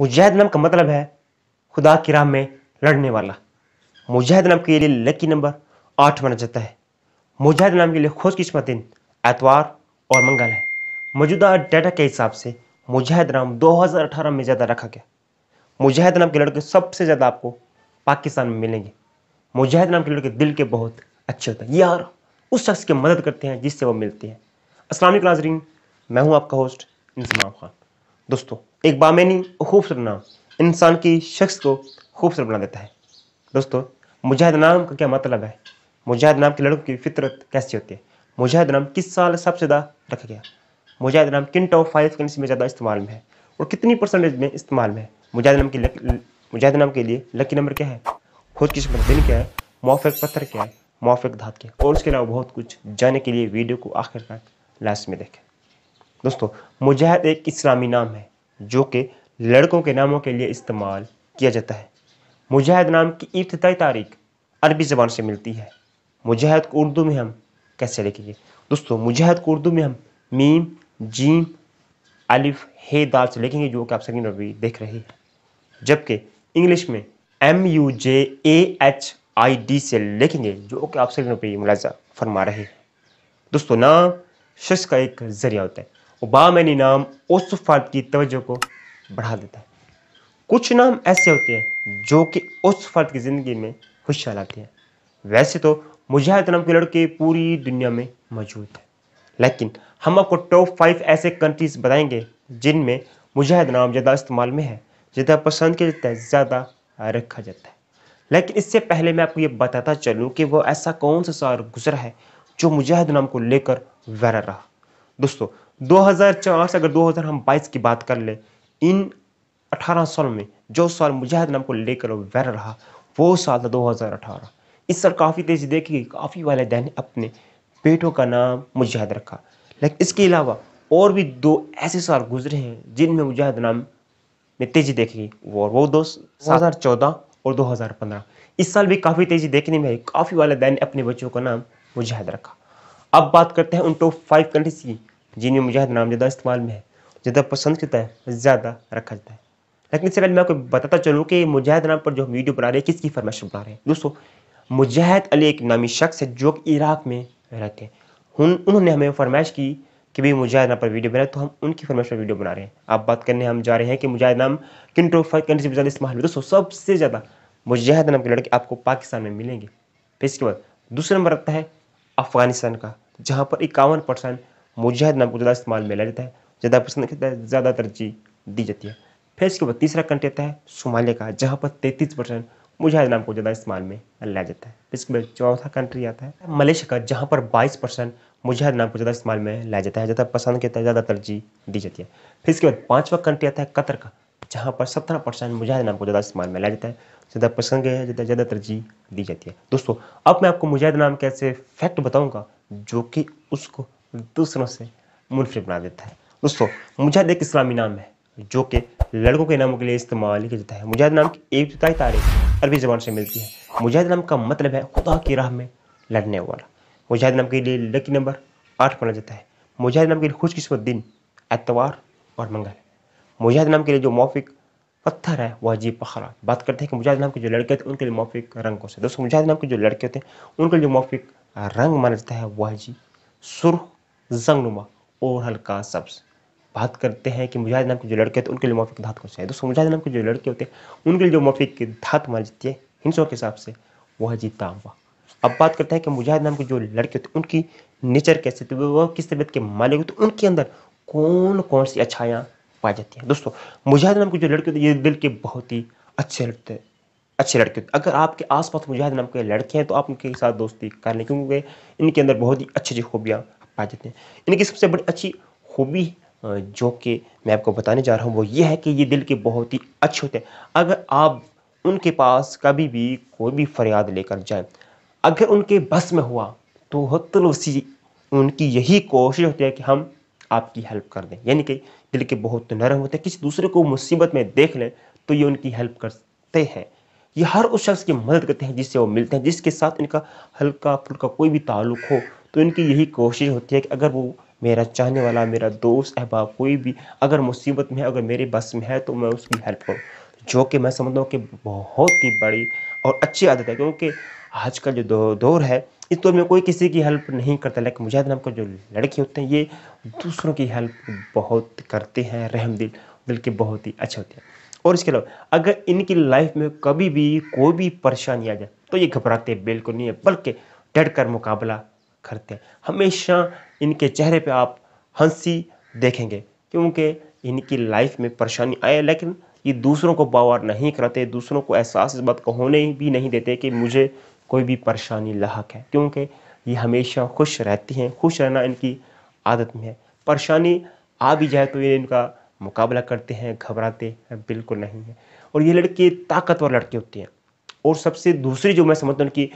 मुजाहिद नाम का मतलब है खुदा की राह में लड़ने वाला मुजाहिद नाम के लिए लकी नंबर आठ माना जाता है मुजाहिद नाम के लिए खुश किस्मत दिन एतवार और मंगल है मौजूदा डाटा के हिसाब से मुजाहिद नाम 2018 में ज़्यादा रखा गया मुजाहिद नाम के लड़के सबसे ज़्यादा आपको पाकिस्तान में मिलेंगे मुजाहिद नाम के लड़के दिल के बहुत अच्छे होते हैं यार उस शख्स की मदद करते हैं जिससे वो मिलते हैं असलम नाजरीन मैं हूँ आपका होस्ट इंसमाम खान दोस्तों एक बामैनी और खूबसूरत नाम इंसान की शख्स को खूबसूरत बना देता है दोस्तों मुजाहिद नाम का क्या मतलब है मुजाहिद नाम के लड़कों की फितरत कैसी होती है मुजाहिद नाम किस साल सबसे ज़्यादा रखा गया मुजाहिद नाम किन टॉप फाइव कंट्री में ज़्यादा इस्तेमाल में है और कितनी परसेंटेज में इस्तेमाल में है मुजाहिद नाम की मुजाहिद नाम के लिए लकी नंबर क्या है खुद किस्मत दिन क्या है मौफिक पत्थर क्या है मौफिक धात क्या है और उसके अलावा बहुत कुछ जानने के लिए वीडियो को आखिर तक लास्ट में देखें दोस्तों मुजाहिद एक इस्लामी नाम है जो कि लड़कों के नामों के लिए इस्तेमाल किया जाता है मुजाहिद नाम की इब्तदाई तारीख अरबी ज़बान से मिलती है मुजाहिद को उर्दू में हम कैसे लिखेंगे दोस्तों मुजाहिद को उर्दू में हम मीम जीम अलिफ हे दाल से लिखेंगे जो कि आप स्क्रीन पर भी देख रहे हैं जबकि इंग्लिश में M U J A H I D से लिखेंगे जो कि आप स्क्रीन पर मुलाजा फरमा रहे हैं दोस्तों नाम शख्स का एक ज़रिया होता है बामन नाम उस फर्द की तवज्जो को बढ़ा देता है कुछ नाम ऐसे होते हैं जो कि उस फर्द की ज़िंदगी में खुशहाल आते हैं वैसे तो मुजाहिद नाम के लड़के पूरी दुनिया में मौजूद हैं लेकिन हम आपको टॉप फाइव ऐसे कंट्रीज बताएंगे जिनमें मुजाहिद नाम ज़्यादा इस्तेमाल में है ज़्यादा पसंद किया जाता है ज़्यादा रखा जाता है लेकिन इससे पहले मैं आपको ये बताता चलूँ कि वो ऐसा कौन सा सार गुजरा है जो मुजाहिद नाम को लेकर वैरा रहा दोस्तों 2004 से अगर 2022 की बात कर ले इन 18 सालों में जो साल मुजाहिद नाम को लेकर वैर रहा वो साल था 2018 इस साल काफ़ी तेज़ी देखी काफ़ी वालदेन ने अपने बेटों का नाम मुजाहिद रखा लेकिन इसके अलावा और भी दो ऐसे साल गुजरे हैं जिनमें मुजाहिद नाम में तेज़ी देखी गई वो वो दो हज़ार चौदह और 2015 इस साल भी काफ़ी तेज़ी देखने में आई काफ़ी वालदेन ने अपने बच्चों का नाम मुजाहिद रखा अब बात करते हैं उन टॉप फाइव कंट्रीज की जिनमें मुजाहिद नाम ज़्यादा इस्तेमाल में है ज़्यादा पसंद करता है ज़्यादा रखा जाता है लेकिन इससे पहले मैं आपको बताता चलूँ कि मुजाहिद नाम पर जो हम वीडियो बना रहे हैं किसकी फरमाइश बना रहे हैं दोस्तों मुजाहिद अली एक नामी शख्स है जो इराक़ में रहते हैं उन उन्होंने हमें फरमाइश की कि भाई मुजाहिद नाम पर वीडियो बनाए तो हम उनकी फरमाइश पर वीडियो बना रहे हैं आप बात करने हम जा रहे हैं कि मुजाहिद नाम किन कंट्री से ज़्यादा इस्तेमाल हुए दोस्तों सबसे ज़्यादा मुजाहिद नाम के लड़के आपको पाकिस्तान में मिलेंगे फिर इसके बाद दूसरा नंबर आता है अफ़गानिस्तान का जहाँ पर इक्यावन परसेंट मुजाहिद नाम को ज़्यादा इस्तेमाल में लिया जाता है ज़्यादा पसंद है ज़्यादा तरजीह दी जाती है फिर इसके बाद तीसरा कंट्री आता है सोमालिया का जहाँ पर तैंतीस परसेंट मुजाहिद नाम को ज़्यादा इस्तेमाल में लिया जाता है इसके बाद चौथा कंट्री आता है मलेशिया का जहाँ पर बाईस परसेंट मुजाहिद नाम को ज़्यादा इस्तेमाल में लिया जाता है ज़्यादा पसंद किया ज़्यादा तरजीह दी जाती है फिर इसके बाद पाँचवा कंट्री आता है कतर का जहाँ पर सत्रह परसेंट मुजाहिद नाम को ज़्यादा इस्तेमाल में लिया जाता है ज़्यादा पसंद किया ज़्यादा ज़्यादा तरजीह दी जाती है दोस्तों अब मैं आपको मुजाहिद नाम के ऐसे फैक्ट बताऊँगा जो कि उसको दूसरों से मुनफरद बना देता है दोस्तों मुजाहिद एक इस्लामी नाम है जो कि लड़कों के नामों के लिए इस्तेमाल किया जाता है मुजाहिद नाम की एक चौथाई तारीख अरबी ज़बान से मिलती है मुजाहिद नाम का मतलब है खुदा की राह में लड़ने वाला मुजाहिद नाम के लिए लकी नंबर आठ माना जाता है मुजाहिद नाम के लिए खुशकस्मत दिन एतवार और मंगल मुजाहिद नाम के लिए जो मौफिक पत्थर है वह अजीब पखरा बात करते हैं कि मुजाहिद नाम के जो लड़के होते हैं उनके लिए मौफिक रंग कौन से दोस्तों मुजाहिद नाम के जो लड़के होते हैं उनके लिए जो मौफिक रंग माना जाता है वह जी सुरख जंगनुमा और हल्का सब्ज़ बात करते हैं कि मुजाहिद नाम के जो लड़के होते हैं उनके लिए मौफिक धात कौन सा है दोस्तों मुजाहिद नाम के जो लड़के होते हैं उनके लिए जो मौफिक धात मानी जाती है हिंसों के हिसाब से वो है हुआ अब बात करते हैं कि मुजाहिद नाम के जो लड़के होते हैं उनकी नेचर कैसे थी वह किस तबीयत के मालिक होते उनके अंदर कौन कौन सी अच्छायाँ पाई जाती हैं दोस्तों मुजाहिद नाम के जो लड़के होते हैं ये दिल के बहुत ही अच्छे लड़ते हैं अच्छे लड़के होते अगर आपके आसपास मुजाहिद नाम के लड़के हैं तो आप उनके साथ दोस्ती कर लें क्योंकि इनके अंदर बहुत ही अच्छी अच्छी खूबियाँ आ जाते हैं इनकी सबसे बड़ी अच्छी खूबी जो कि मैं आपको बताने जा रहा हूँ वो ये है कि ये दिल के बहुत ही अच्छे होते हैं अगर आप उनके पास कभी भी कोई भी फरियाद लेकर जाए अगर उनके बस में हुआ तो हतलोसी उनकी यही कोशिश होती है कि हम आपकी हेल्प कर दें यानी कि दिल के बहुत नरम होते हैं किसी दूसरे को मुसीबत में देख लें तो ये उनकी हेल्प करते हैं ये हर उस शख्स की मदद करते हैं जिससे वो मिलते हैं जिसके साथ इनका हल्का फुल्का कोई भी ताल्लुक हो तो इनकी यही कोशिश होती है कि अगर वो मेरा चाहने वाला मेरा दोस्त अहबाब कोई भी अगर मुसीबत में है अगर मेरे बस में है तो मैं उसकी हेल्प करूँ जो कि मैं समझता हूँ कि बहुत ही बड़ी और अच्छी आदत है क्योंकि आज का जो दौर है इस दौर में कोई किसी की हेल्प नहीं करता लेकिन मुजाहिद नाम के जो लड़के होते हैं ये दूसरों की हेल्प बहुत करते हैं रहम दिल दिल के बहुत ही अच्छे होते हैं और इसके अलावा अगर इनकी लाइफ में कभी भी कोई भी परेशानी आ जाए तो ये घबराते बिल्कुल नहीं है बल्कि डट कर मुकाबला करते हैं हमेशा इनके चेहरे पे आप हंसी देखेंगे क्योंकि इनकी लाइफ में परेशानी आए लेकिन ये दूसरों को बावर नहीं कराते दूसरों को एहसास इस बात को होने भी नहीं देते कि मुझे कोई भी परेशानी लाक है क्योंकि ये हमेशा खुश रहती हैं खुश रहना इनकी आदत में है परेशानी आ भी जाए तो ये इनका मुकाबला करते हैं घबराते हैं बिल्कुल नहीं है और ये लड़की ताकतवर लड़के होती हैं और सबसे दूसरी जो मैं समझता हूँ कि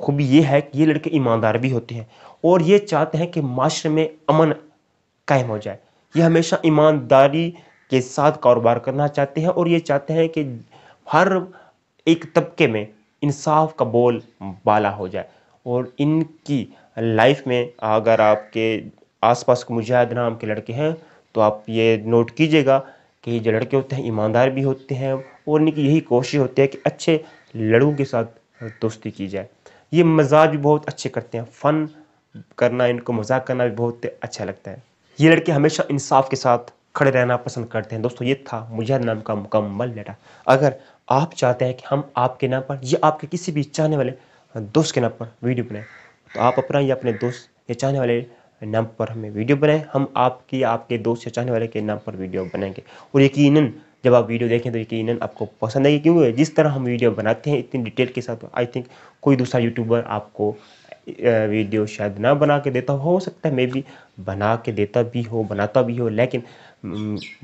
खूबी ये है कि ये लड़के ईमानदार भी होते हैं और ये चाहते हैं कि माशरे में अमन कायम हो जाए ये हमेशा ईमानदारी के साथ कारोबार करना चाहते हैं और ये चाहते हैं कि हर एक तबके में इंसाफ का बोल बाला हो जाए और इनकी लाइफ में अगर आपके आसपास के मुजाहिद नाम के लड़के हैं तो आप ये नोट कीजिएगा कि जो लड़के होते हैं ईमानदार भी होते हैं और इनकी यही कोशिश होती है कि अच्छे लड़कों के साथ दोस्ती की जाए ये मजाक भी बहुत अच्छे करते हैं फ़न करना इनको मजाक करना भी बहुत अच्छा लगता है ये लड़के हमेशा इंसाफ के साथ खड़े रहना पसंद करते हैं दोस्तों ये था मुझे नाम का मुकम्मल लेटा अगर आप चाहते हैं कि हम आपके नाम पर या आपके किसी भी चाहने वाले दोस्त के नाम पर वीडियो बनाएं तो आप अपना या अपने दोस्त या चाहने वाले नाम पर हमें वीडियो बनाएं हम आपकी आपके दोस्त या चाहने वाले के नाम पर वीडियो बनाएंगे और यकीनन जब आप वीडियो देखें तो यकीन आपको पसंद आएगी क्योंकि जिस तरह हम वीडियो बनाते हैं इतनी डिटेल के साथ आई थिंक कोई दूसरा यूट्यूबर आपको वीडियो शायद ना बना के देता हो सकता है मे भी बना के देता भी हो बनाता भी हो लेकिन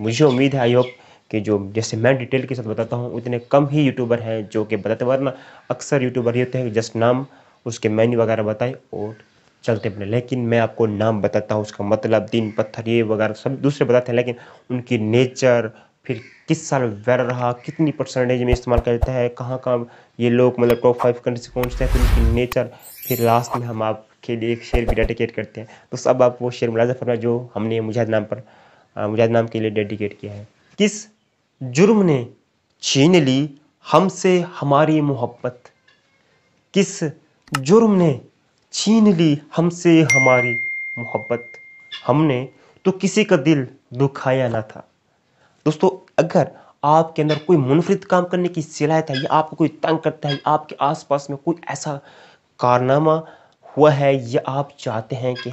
मुझे उम्मीद है आई होप कि जो जैसे मैं डिटेल के साथ बताता हूँ उतने कम ही यूट्यूबर हैं जो कि बताते वरना अक्सर यूट्यूबर ये होते हैं जस्ट नाम उसके मेन्यू वगैरह बताए और चलते अपने लेकिन मैं आपको नाम बताता हूँ उसका मतलब दिन पत्थर ये वगैरह सब दूसरे बताते हैं लेकिन उनकी नेचर फिर किस साल में रहा कितनी परसेंटेज में इस्तेमाल कर देता है कहाँ कहाँ ये लोग मतलब टॉप फाइव कंट्री से पहुँचते हैं फिर उनकी नेचर फिर लास्ट में हम आपके लिए एक शेयर भी डेडिकेट करते हैं तो अब आप वो शेयर मुलाजा फरमा जो हमने मुजाहिद नाम पर मुजाहिद नाम के लिए डेडिकेट किया है किस जुर्म ने छीन ली हमसे हमारी मोहब्बत किस जुर्म ने छीन ली हमसे हमारी मोहब्बत हमने तो किसी का दिल दुखाया ना था दोस्तों अगर आपके अंदर कोई मुनफरद काम करने की सिलायत है या आपको कोई तंग करता है आपके आसपास में कोई ऐसा कारनामा हुआ है या आप चाहते हैं कि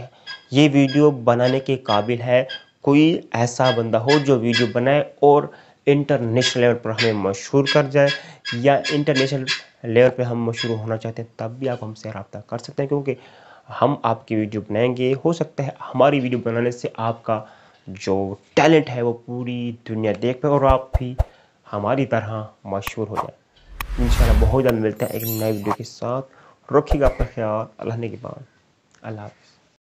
ये वीडियो बनाने के काबिल है कोई ऐसा बंदा हो जो वीडियो बनाए और इंटरनेशनल लेवल पर हमें मशहूर कर जाए या इंटरनेशनल लेवल पर हम मशहूर होना चाहते हैं तब भी आप हमसे रबता कर सकते हैं क्योंकि हम आपकी वीडियो बनाएंगे हो सकता है हमारी वीडियो बनाने से आपका जो टैलेंट है वो पूरी दुनिया देख पाए और आप भी हमारी तरह मशहूर हो जाए इन बहुत जल्द मिलते हैं एक नए वीडियो के साथ रखिएगा अपना ख्याल अल्लाह ने के बाद अल्लाह